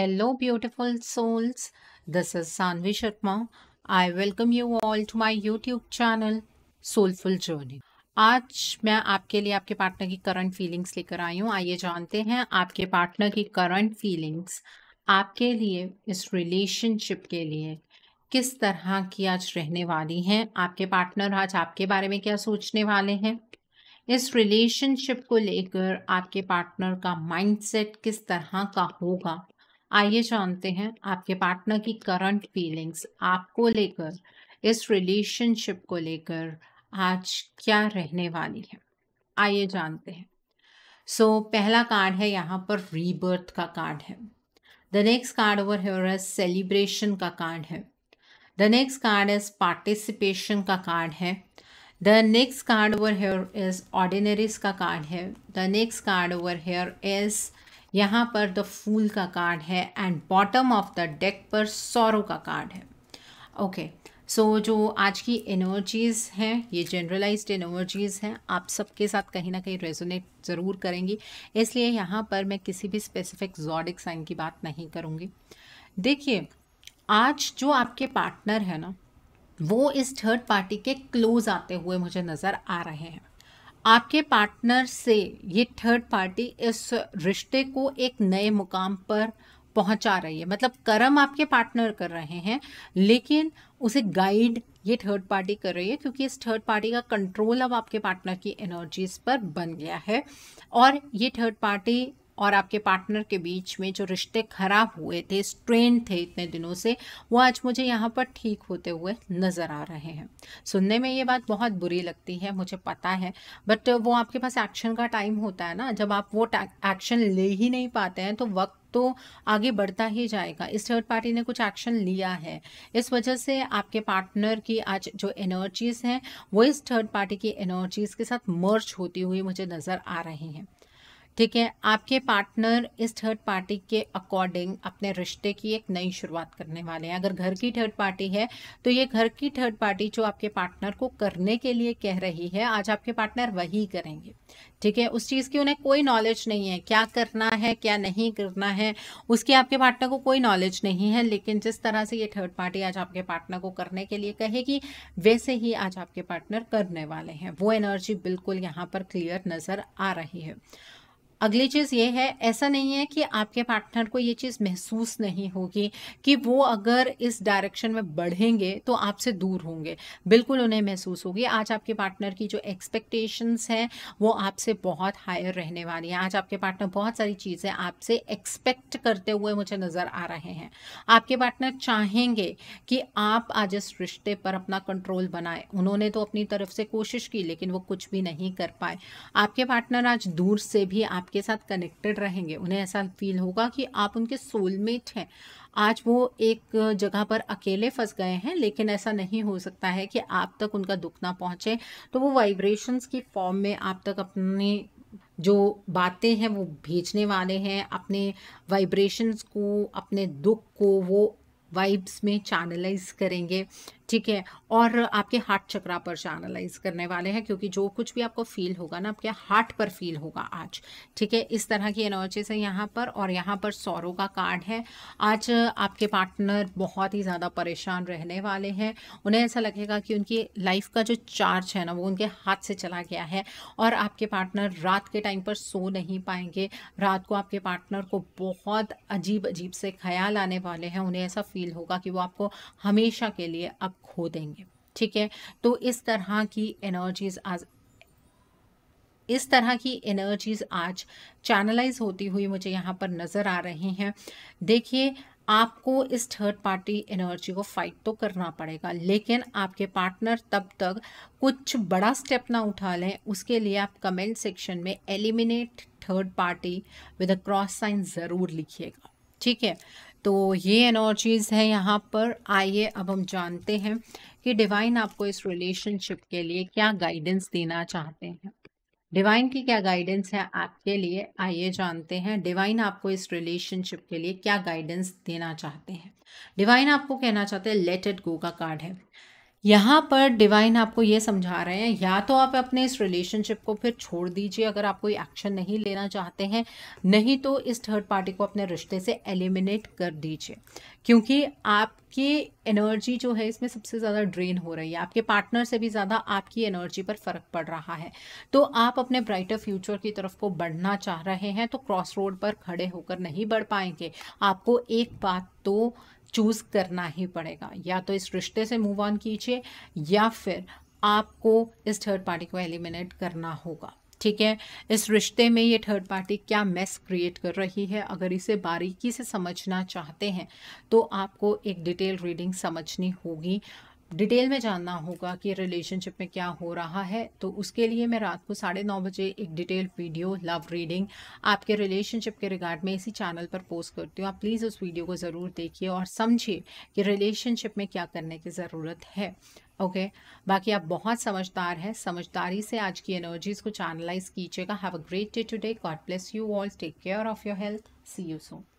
Hello beautiful souls this is Saanvi Sharma I welcome you all to my YouTube channel soulful journey आज मैं आपके लिए आपके पार्टनर की करंट फीलिंग्स लेकर आई हूँ आइए जानते हैं आपके पार्टनर की करंट फीलिंग्स आपके लिए इस रिलेशनशिप के लिए किस तरह की आज रहने वाली हैं आपके पार्टनर आज आपके बारे में क्या सोचने वाले हैं इस रिलेशनशिप को लेकर आपके पार्टनर का माइंडसेट किस तरह का होगा आइए जानते हैं आपके पार्टनर की करंट फीलिंग्स आपको लेकर इस रिलेशनशिप को लेकर आज क्या रहने वाली है आइए जानते हैं सो so, पहला कार्ड है यहाँ पर रीबर्थ का कार्ड है the next card over here है सेलिब्रेशन का कार्ड है the next card is participation का कार्ड है the next card over here is ordinaries का कार्ड है the next card over here is यहाँ पर द फूल का कार्ड है and bottom of the deck पर सौरों का कार्ड है ओके okay. सो so, जो आज की एनर्जीज़ हैं ये जनरलाइज्ड एनर्जीज़ हैं आप सबके साथ कहीं ना कहीं रेजोनेट ज़रूर करेंगी इसलिए यहाँ पर मैं किसी भी स्पेसिफिक जॉडिक साइन की बात नहीं करूँगी देखिए आज जो आपके पार्टनर है ना वो इस थर्ड पार्टी के क्लोज आते हुए मुझे नज़र आ रहे हैं आपके पार्टनर से ये थर्ड पार्टी इस रिश्ते को एक नए मुकाम पर पहुंचा रही है मतलब कर्म आपके पार्टनर कर रहे हैं लेकिन उसे गाइड ये थर्ड पार्टी कर रही है क्योंकि इस थर्ड पार्टी का कंट्रोल अब आपके पार्टनर की एनर्जीज पर बन गया है और ये थर्ड पार्टी और आपके पार्टनर के बीच में जो रिश्ते खराब हुए थे स्ट्रेन थे इतने दिनों से वो आज मुझे यहाँ पर ठीक होते हुए नज़र आ रहे हैं सुनने में ये बात बहुत बुरी लगती है मुझे पता है बट वो आपके पास एक्शन का टाइम होता है ना जब आप वो एक्शन ले ही नहीं पाते हैं तो वक्त तो आगे बढ़ता ही जाएगा इस थर्ड पार्टी ने कुछ एक्शन लिया है इस वजह से आपके पार्टनर की आज जो एनर्जीज हैं वो इस थर्ड पार्टी की एनर्जीज के साथ मर्ज होती हुई मुझे नज़र आ रही हैं ठीक है आपके पार्टनर इस थर्ड पार्टी के अकॉर्डिंग अपने रिश्ते की एक नई शुरुआत करने वाले हैं अगर घर की थर्ड पार्टी है तो ये घर की थर्ड पार्टी जो आपके पार्टनर को करने के लिए कह रही है आज आपके पार्टनर वही करेंगे ठीक है उस चीज़ की उन्हें कोई नॉलेज नहीं है क्या करना है क्या नहीं करना है उसकी आपके पार्टनर को कोई नॉलेज नहीं है लेकिन जिस तरह से ये थर्ड पार्टी आज आपके पार्टनर को करने के लिए कहेगी वैसे ही आज आपके पार्टनर करने वाले हैं वो एनर्जी बिल्कुल यहाँ पर क्लियर नज़र आ रही है अगली चीज़ ये है ऐसा नहीं है कि आपके पार्टनर को ये चीज़ महसूस नहीं होगी कि वो अगर इस डायरेक्शन में बढ़ेंगे तो आपसे दूर होंगे बिल्कुल उन्हें महसूस होगी आज आपके पार्टनर की जो एक्सपेक्टेशंस हैं वो आपसे बहुत हायर रहने वाली हैं आज आपके पार्टनर बहुत सारी चीज़ें आपसे एक्सपेक्ट करते हुए मुझे नज़र आ रहे हैं आपके पार्टनर चाहेंगे कि आप आज इस रिश्ते पर अपना कंट्रोल बनाए उन्होंने तो अपनी तरफ से कोशिश की लेकिन वो कुछ भी नहीं कर पाए आपके पार्टनर आज दूर से भी आप आपके साथ कनेक्टेड रहेंगे उन्हें ऐसा फील होगा कि आप उनके सोलमेट हैं आज वो एक जगह पर अकेले फंस गए हैं लेकिन ऐसा नहीं हो सकता है कि आप तक उनका दुख ना पहुँचे तो वो वाइब्रेशंस की फॉर्म में आप तक अपने जो बातें हैं वो भेजने वाले हैं अपने वाइब्रेशंस को अपने दुख को वो वाइब्स में चैनलाइज करेंगे ठीक है और आपके हार्ट चक्रा पर एनालाइज करने वाले हैं क्योंकि जो कुछ भी आपको फील होगा ना आपके हार्ट पर फील होगा आज ठीक है इस तरह की एनर्जीज है यहाँ पर और यहाँ पर सौरों का कार्ड है आज आपके पार्टनर बहुत ही ज़्यादा परेशान रहने वाले हैं उन्हें ऐसा लगेगा कि उनकी लाइफ का जो चार्ज है ना वो उनके हाथ से चला गया है और आपके पार्टनर रात के टाइम पर सो नहीं पाएंगे रात को आपके पार्टनर को बहुत अजीब अजीब से ख्याल आने वाले हैं उन्हें ऐसा फील होगा कि वो आपको हमेशा के लिए अब खो देंगे ठीक है तो इस तरह की एनर्जीज आज इस तरह की एनर्जीज आज चैनलाइज होती हुई मुझे यहाँ पर नज़र आ रही हैं देखिए आपको इस थर्ड पार्टी एनर्जी को फाइट तो करना पड़ेगा लेकिन आपके पार्टनर तब तक कुछ बड़ा स्टेप ना उठा लें उसके लिए आप कमेंट सेक्शन में eliminate third party with a cross sign ज़रूर लिखिएगा ठीक है तो ये एनर्जीज़ हैं यहाँ पर आइए अब हम जानते हैं कि डिवाइन आपको इस रिलेशनशिप के लिए क्या गाइडेंस देना चाहते हैं डिवाइन की क्या गाइडेंस है आपके लिए आइए जानते हैं डिवाइन आपको इस रिलेशनशिप के लिए क्या गाइडेंस देना चाहते हैं डिवाइन आपको कहना चाहते हैं लेट इट गो का कार्ड है यहाँ पर डिवाइन आपको ये समझा रहे हैं या तो आप अपने इस रिलेशनशिप को फिर छोड़ दीजिए अगर आप कोई एक्शन नहीं लेना चाहते हैं नहीं तो इस थर्ड पार्टी को अपने रिश्ते से एलिमिनेट कर दीजिए क्योंकि आपकी एनर्जी जो है इसमें सबसे ज़्यादा ड्रेन हो रही है आपके पार्टनर से भी ज़्यादा आपकी एनर्जी पर फ़र्क पड़ रहा है तो आप अपने ब्राइटर फ्यूचर की तरफ को बढ़ना चाह रहे हैं तो क्रॉस रोड पर खड़े होकर नहीं बढ़ पाएंगे आपको एक बात तो चूज़ करना ही पड़ेगा या तो इस रिश्ते से मूव ऑन कीजिए या फिर आपको इस थर्ड पार्टी को एलिमिनेट करना होगा ठीक है इस रिश्ते में ये थर्ड पार्टी क्या मेस क्रिएट कर रही है अगर इसे बारीकी से समझना चाहते हैं तो आपको एक डिटेल रीडिंग समझनी होगी डिटेल में जानना होगा कि रिलेशनशिप में क्या हो रहा है तो उसके लिए मैं रात को साढ़े नौ बजे एक डिटेल वीडियो लव रीडिंग आपके रिलेशनशिप के रिगार्ड में इसी चैनल पर पोस्ट करती हूँ आप प्लीज़ उस वीडियो को ज़रूर देखिए और समझिए कि रिलेशनशिप में क्या करने की ज़रूरत है ओके okay. बाकी आप बहुत समझदार हैं समझदारी से आज की एनर्जीज़ को चैनलाइज कीजिएगा have a great day today God bless you all take care of your health see you Son